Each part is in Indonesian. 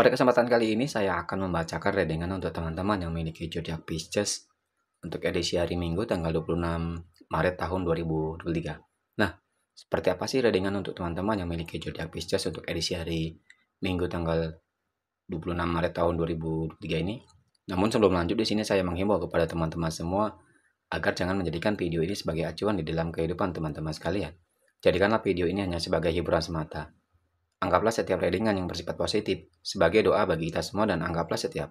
Pada kesempatan kali ini saya akan membacakan readingan untuk teman-teman yang memiliki zodiak Pisces untuk edisi hari Minggu tanggal 26 Maret tahun 2023. Nah, seperti apa sih readingan untuk teman-teman yang memiliki zodiak Pisces untuk edisi hari Minggu tanggal 26 Maret tahun 2023 ini? Namun sebelum lanjut di sini saya menghimbau kepada teman-teman semua agar jangan menjadikan video ini sebagai acuan di dalam kehidupan teman-teman sekalian. Jadikanlah video ini hanya sebagai hiburan semata Anggaplah setiap readingan yang bersifat positif sebagai doa bagi kita semua dan anggaplah setiap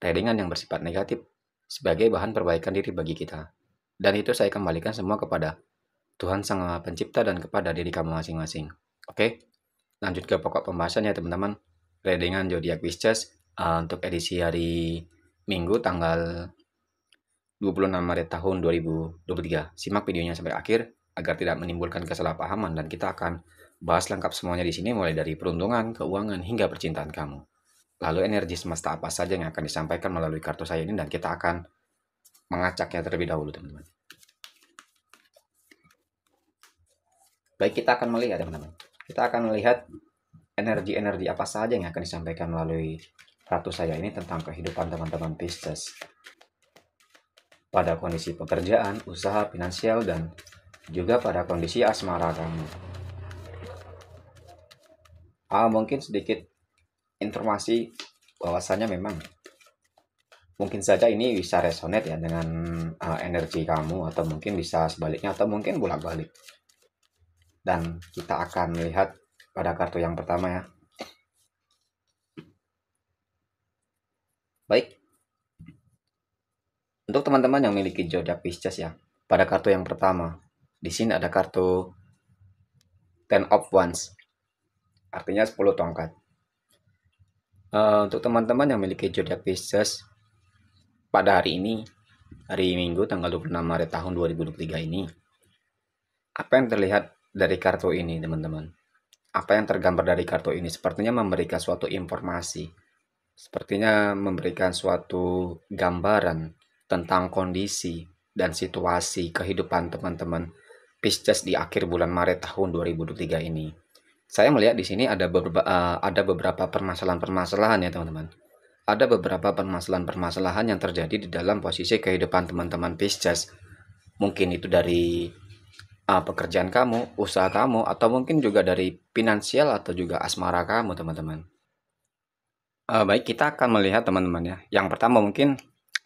readingan yang bersifat negatif sebagai bahan perbaikan diri bagi kita. Dan itu saya kembalikan semua kepada Tuhan Sang Pencipta dan kepada diri kamu masing-masing. Oke, lanjut ke pokok pembahasan ya teman-teman. Readingan Zodiac Pisces uh, untuk edisi hari Minggu tanggal 26 Maret tahun 2023. Simak videonya sampai akhir agar tidak menimbulkan kesalahpahaman dan kita akan bahas lengkap semuanya di sini mulai dari peruntungan, keuangan hingga percintaan kamu. Lalu energi semesta apa saja yang akan disampaikan melalui kartu saya ini dan kita akan mengacaknya terlebih dahulu teman-teman. Baik kita akan melihat teman-teman. Kita akan melihat energi-energi apa saja yang akan disampaikan melalui kartu saya ini tentang kehidupan teman-teman Pisces pada kondisi pekerjaan, usaha, finansial, dan juga pada kondisi asmara kamu. Ah, mungkin sedikit informasi bahwasannya memang mungkin saja ini bisa resonate ya dengan uh, energi kamu atau mungkin bisa sebaliknya atau mungkin bolak-balik. Dan kita akan melihat pada kartu yang pertama ya. Baik. Untuk teman-teman yang memiliki zodiak Pisces ya, pada kartu yang pertama, di sini ada kartu ten of ones Artinya 10 tongkat. Uh, untuk teman-teman yang memiliki zodiak Pisces pada hari ini, hari Minggu tanggal 26 Maret tahun 2023 ini, apa yang terlihat dari kartu ini, teman-teman? Apa yang tergambar dari kartu ini sepertinya memberikan suatu informasi. Sepertinya memberikan suatu gambaran tentang kondisi dan situasi kehidupan teman-teman Pisces di akhir bulan Maret tahun 2023 ini. Saya melihat di sini ada beberapa eh, ada beberapa permasalahan-permasalahan ya teman-teman. Ada beberapa permasalahan-permasalahan yang terjadi di dalam posisi kehidupan teman-teman Pisces. Mungkin itu dari uh, pekerjaan kamu, usaha kamu, atau mungkin juga dari finansial atau juga asmara kamu, teman-teman. Uh, baik, kita akan melihat teman-teman ya. Yang pertama mungkin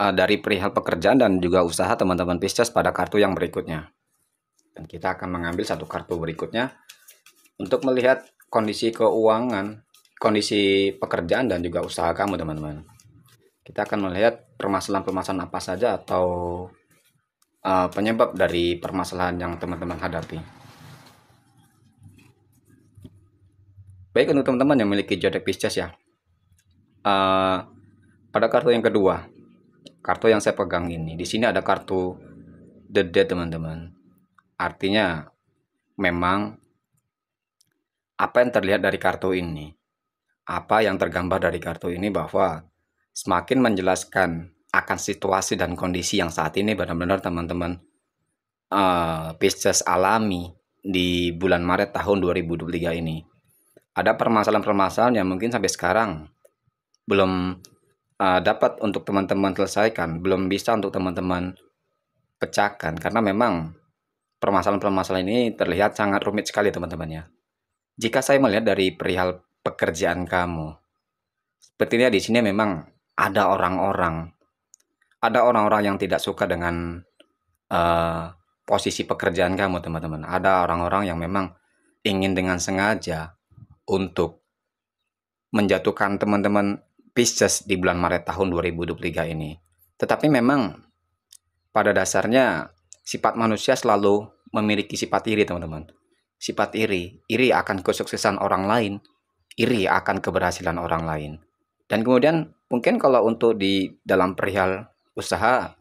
uh, dari perihal pekerjaan dan juga usaha teman-teman Pisces pada kartu yang berikutnya. Dan kita akan mengambil satu kartu berikutnya untuk melihat kondisi keuangan, kondisi pekerjaan dan juga usaha kamu teman-teman. Kita akan melihat permasalahan-permasalahan apa saja atau uh, penyebab dari permasalahan yang teman-teman hadapi. Baik untuk teman-teman yang memiliki jodoh Pisces ya. Uh, pada kartu yang kedua, kartu yang saya pegang ini, di sini ada kartu The Dead teman-teman. Artinya memang apa yang terlihat dari kartu ini, apa yang tergambar dari kartu ini bahwa semakin menjelaskan akan situasi dan kondisi yang saat ini benar-benar teman-teman uh, Pisces alami di bulan Maret tahun 2023 ini. Ada permasalahan-permasalahan yang mungkin sampai sekarang belum uh, dapat untuk teman-teman selesaikan, belum bisa untuk teman-teman pecahkan karena memang permasalahan-permasalahan ini terlihat sangat rumit sekali teman-teman ya. Jika saya melihat dari perihal pekerjaan kamu, sepertinya di sini memang ada orang-orang, ada orang-orang yang tidak suka dengan uh, posisi pekerjaan kamu teman-teman. Ada orang-orang yang memang ingin dengan sengaja untuk menjatuhkan teman-teman Pisces di bulan Maret tahun 2023 ini. Tetapi memang pada dasarnya sifat manusia selalu memiliki sifat iri, teman-teman. Sifat iri, iri akan kesuksesan orang lain, iri akan keberhasilan orang lain. Dan kemudian mungkin kalau untuk di dalam perihal usaha,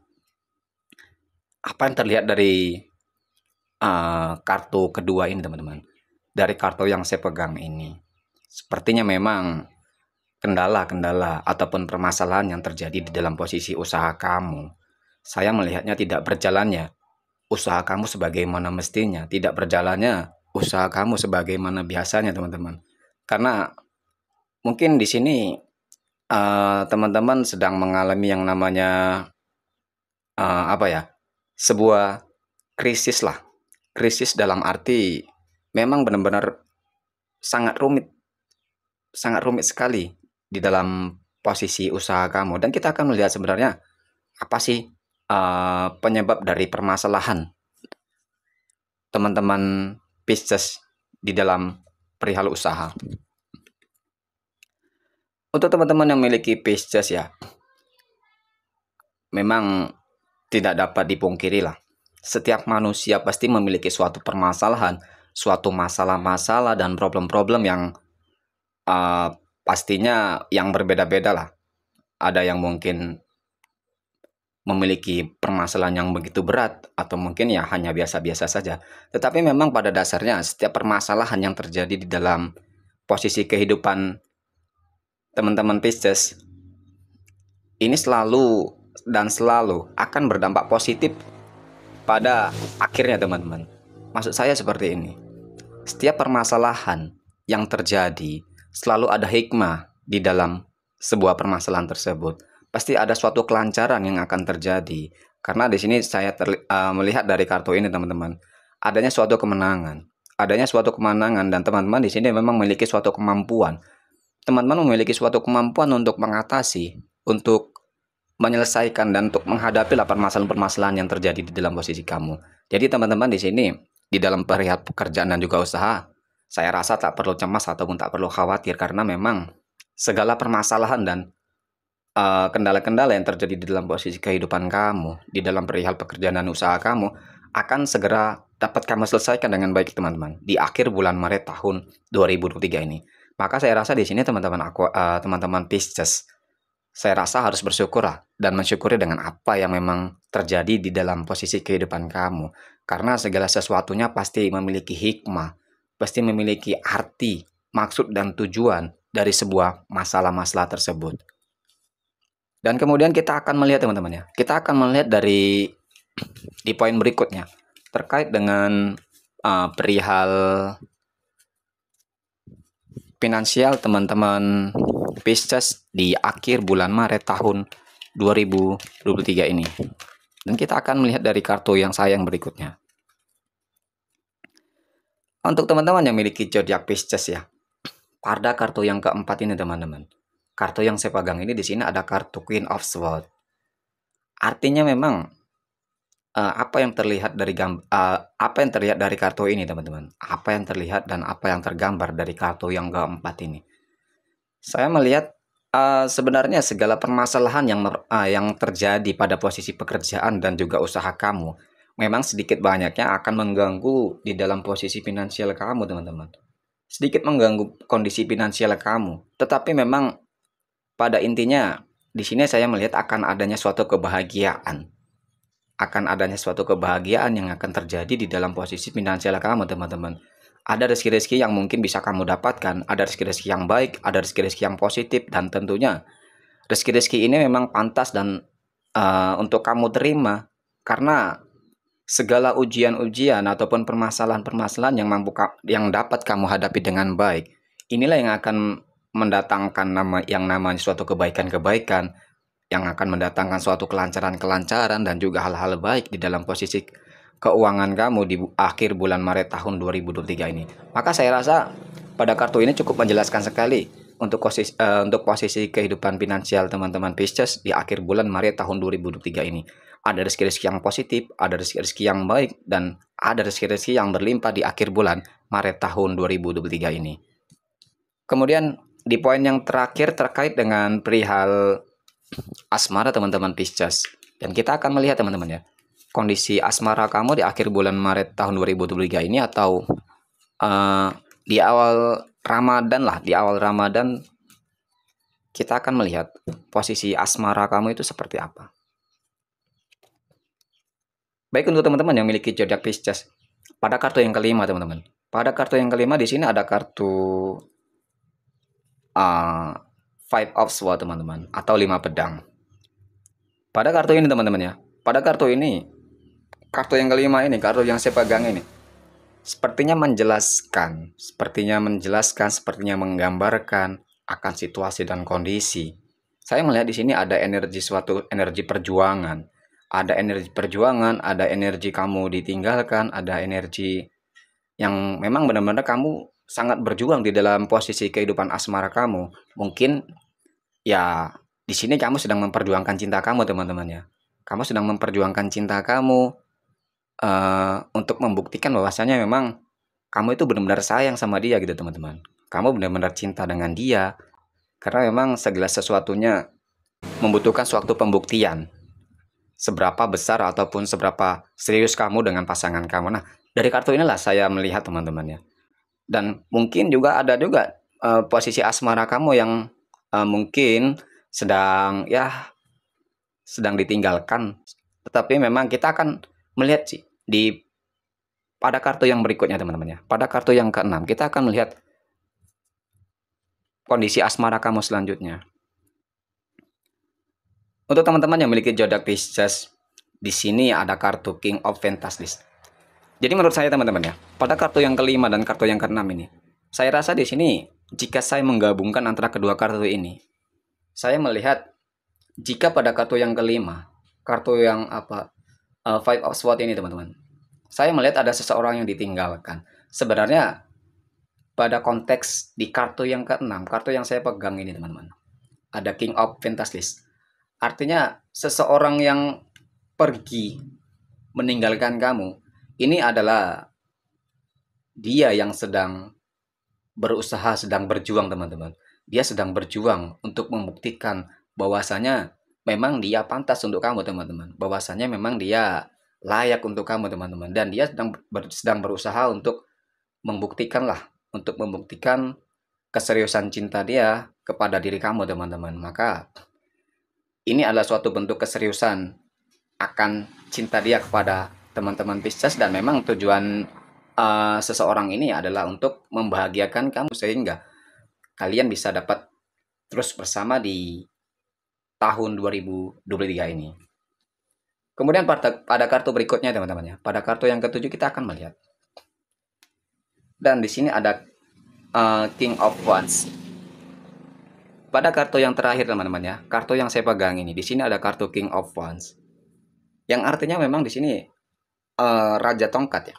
apa yang terlihat dari uh, kartu kedua ini, teman-teman? Dari kartu yang saya pegang ini, sepertinya memang kendala-kendala ataupun permasalahan yang terjadi di dalam posisi usaha kamu. Saya melihatnya tidak berjalannya usaha kamu sebagaimana mestinya, tidak berjalannya usaha kamu sebagaimana biasanya, teman-teman. Karena mungkin di sini eh, teman-teman uh, sedang mengalami yang namanya uh, apa ya? sebuah krisis lah. Krisis dalam arti memang benar-benar sangat rumit. Sangat rumit sekali di dalam posisi usaha kamu dan kita akan melihat sebenarnya apa sih Eh, penyebab dari permasalahan teman-teman bisnis di dalam perihal usaha. Untuk teman-teman yang memiliki bisnis ya, memang tidak dapat dipungkiri lah. Setiap manusia pasti memiliki suatu permasalahan, suatu masalah-masalah dan problem-problem yang uh, pastinya yang berbeda-beda lah. Ada yang mungkin memiliki permasalahan yang begitu berat atau mungkin ya hanya biasa-biasa saja. Tetapi memang pada dasarnya setiap permasalahan yang terjadi di dalam posisi kehidupan teman-teman Pisces ini selalu dan selalu akan berdampak positif pada akhirnya teman-teman. Maksud saya seperti ini. Setiap permasalahan yang terjadi selalu ada hikmah di dalam sebuah permasalahan tersebut pasti ada suatu kelancaran yang akan terjadi. Karena di sini saya terli, uh, melihat dari kartu ini teman-teman, adanya suatu kemenangan, adanya suatu kemenangan dan teman-teman di sini memang memiliki suatu kemampuan. Teman-teman memiliki suatu kemampuan untuk mengatasi, untuk menyelesaikan dan untuk menghadapi lapar permasalahan-permasalahan yang terjadi di dalam posisi kamu. Jadi teman-teman di sini di dalam perihal pekerjaan dan juga usaha, saya rasa tak perlu cemas ataupun tak perlu khawatir karena memang segala permasalahan dan Eh, kendala-kendala uh, yang terjadi di dalam posisi kehidupan kamu, di dalam perihal pekerjaan dan usaha kamu, akan segera dapat kamu selesaikan dengan baik teman-teman di akhir bulan Maret tahun 2023 ini. Maka saya rasa di sini teman-teman aku uh, teman-teman Pisces saya rasa harus bersyukur lah dan mensyukuri dengan apa yang memang terjadi di dalam posisi kehidupan kamu. Karena segala sesuatunya pasti memiliki hikmah, pasti memiliki arti, maksud dan tujuan dari sebuah masalah-masalah tersebut. Dan kemudian kita akan melihat teman-teman ya. Kita akan melihat dari di poin berikutnya terkait dengan uh, perihal finansial teman-teman Pisces di akhir bulan Maret tahun 2023 ini. Dan kita akan melihat dari kartu yang sayang berikutnya. Untuk teman-teman yang memiliki zodiak Pisces ya. Pada kartu yang keempat ini teman-teman Kartu yang saya pegang ini di sini ada kartu Queen of Sword. Artinya memang uh, apa yang terlihat dari gambar, uh, eh, apa yang terlihat dari kartu ini teman-teman, apa yang terlihat dan apa yang tergambar dari kartu yang keempat ini. Saya melihat uh, sebenarnya segala permasalahan yang uh, yang terjadi pada posisi pekerjaan dan juga usaha kamu memang sedikit banyaknya akan mengganggu di dalam posisi finansial kamu teman-teman. Sedikit mengganggu kondisi finansial kamu, tetapi memang pada intinya, di sini saya melihat akan adanya suatu kebahagiaan. Akan adanya suatu kebahagiaan yang akan terjadi di dalam posisi finansial kamu, teman-teman. Ada rezeki-rezeki yang mungkin bisa kamu dapatkan, ada rezeki-rezeki yang baik, ada rezeki-rezeki yang positif, dan tentunya rezeki-rezeki ini memang pantas dan uh, untuk kamu terima karena segala ujian-ujian ataupun permasalahan-permasalahan yang mampu yang dapat kamu hadapi dengan baik inilah yang akan mendatangkan nama yang namanya suatu kebaikan-kebaikan yang akan mendatangkan suatu kelancaran-kelancaran dan juga hal-hal baik di dalam posisi keuangan kamu di akhir bulan Maret tahun 2023 ini. Maka saya rasa pada kartu ini cukup menjelaskan sekali untuk posisi uh, eh, untuk posisi kehidupan finansial teman-teman Pisces di akhir bulan Maret tahun 2023 ini. Ada rezeki-rezeki yang positif, ada rezeki-rezeki yang baik dan ada rezeki-rezeki yang berlimpah di akhir bulan Maret tahun 2023 ini. Kemudian di poin yang terakhir terkait dengan perihal asmara teman-teman Pisces. Dan kita akan melihat teman-teman ya, kondisi asmara kamu di akhir bulan Maret tahun 2023 ini atau uh, di awal Ramadan lah, di awal Ramadan kita akan melihat posisi asmara kamu itu seperti apa. Baik untuk teman-teman yang memiliki zodiak Pisces, pada kartu yang kelima teman-teman. Pada kartu yang kelima di sini ada kartu uh, five of sword teman-teman atau lima pedang. Pada kartu ini teman-teman ya. Pada kartu ini kartu yang kelima ini, kartu yang saya pegang ini sepertinya menjelaskan, sepertinya menjelaskan, sepertinya menggambarkan akan situasi dan kondisi. Saya melihat di sini ada energi suatu energi perjuangan. Ada energi perjuangan, ada energi kamu ditinggalkan, ada energi yang memang benar-benar kamu sangat berjuang di dalam posisi kehidupan asmara kamu, mungkin ya di sini kamu sedang memperjuangkan cinta kamu teman-temannya. Kamu sedang memperjuangkan cinta kamu uh, untuk membuktikan bahwasanya memang kamu itu benar-benar sayang sama dia gitu teman-teman. Kamu benar-benar cinta dengan dia karena memang segala sesuatunya membutuhkan suatu pembuktian. Seberapa besar ataupun seberapa serius kamu dengan pasangan kamu. Nah, dari kartu inilah saya melihat teman-temannya dan mungkin juga ada juga uh, posisi asmara kamu yang uh, mungkin sedang ya sedang ditinggalkan tetapi memang kita akan melihat sih di pada kartu yang berikutnya teman-teman ya pada kartu yang keenam kita akan melihat kondisi asmara kamu selanjutnya untuk teman-teman yang memiliki jodoh Pisces di sini ada kartu King of Pentacles jadi menurut saya teman-teman ya, pada kartu yang kelima dan kartu yang keenam ini, saya rasa di sini jika saya menggabungkan antara kedua kartu ini, saya melihat jika pada kartu yang kelima, kartu yang apa uh, Five of Swords ini teman-teman, saya melihat ada seseorang yang ditinggalkan. Sebenarnya pada konteks di kartu yang keenam, kartu yang saya pegang ini teman-teman, ada King of Pentacles. Artinya seseorang yang pergi meninggalkan kamu ini adalah dia yang sedang berusaha, sedang berjuang, teman-teman. Dia sedang berjuang untuk membuktikan bahwasanya memang dia pantas untuk kamu, teman-teman. Bahwasanya memang dia layak untuk kamu, teman-teman. Dan dia sedang ber, sedang berusaha untuk membuktikanlah, untuk membuktikan keseriusan cinta dia kepada diri kamu, teman-teman. Maka ini adalah suatu bentuk keseriusan akan cinta dia kepada teman-teman Pisces dan memang tujuan uh, seseorang ini adalah untuk membahagiakan kamu sehingga kalian bisa dapat terus bersama di tahun 2023 ini. Kemudian pada, kartu berikutnya teman-teman ya. Pada kartu yang ketujuh kita akan melihat. Dan di sini ada uh, King of Wands. Pada kartu yang terakhir teman-teman ya, kartu yang saya pegang ini di sini ada kartu King of Wands. Yang artinya memang di sini Eh, Raja Tongkat ya.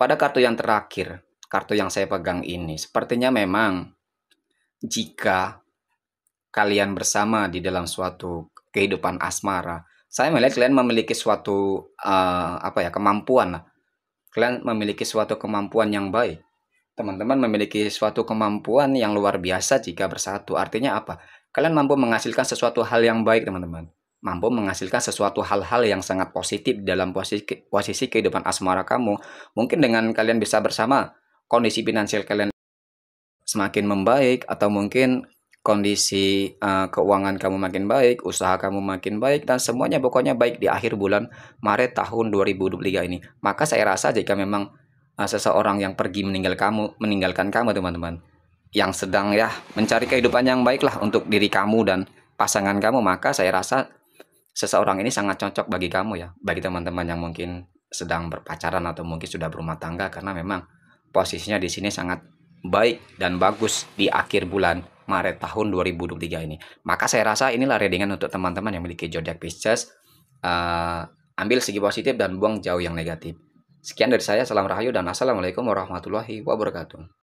Pada kartu yang terakhir, kartu yang saya pegang ini, sepertinya memang jika kalian bersama di dalam suatu kehidupan asmara, saya melihat kalian memiliki suatu uh, apa ya kemampuan lah. Kalian memiliki suatu kemampuan yang baik. Teman-teman memiliki suatu kemampuan yang luar biasa jika bersatu. Artinya apa? Kalian mampu menghasilkan sesuatu hal yang baik, teman-teman mampu menghasilkan sesuatu hal-hal yang sangat positif dalam posisi, posisi kehidupan asmara kamu. Mungkin dengan kalian bisa bersama, kondisi finansial kalian semakin membaik atau mungkin kondisi uh, keuangan kamu makin baik, usaha kamu makin baik dan semuanya pokoknya baik di akhir bulan Maret tahun 2023 ini. Maka saya rasa jika memang uh, seseorang yang pergi meninggal kamu, meninggalkan kamu teman-teman, yang sedang ya mencari kehidupan yang baiklah untuk diri kamu dan pasangan kamu, maka saya rasa seseorang ini sangat cocok bagi kamu ya, bagi teman-teman yang mungkin sedang berpacaran atau mungkin sudah berumah tangga karena memang posisinya di sini sangat baik dan bagus di akhir bulan Maret tahun 2023 ini. Maka saya rasa inilah readingan untuk teman-teman yang memiliki zodiak Pisces. Uh, ambil segi positif dan buang jauh yang negatif. Sekian dari saya, salam rahayu dan assalamualaikum warahmatullahi wabarakatuh.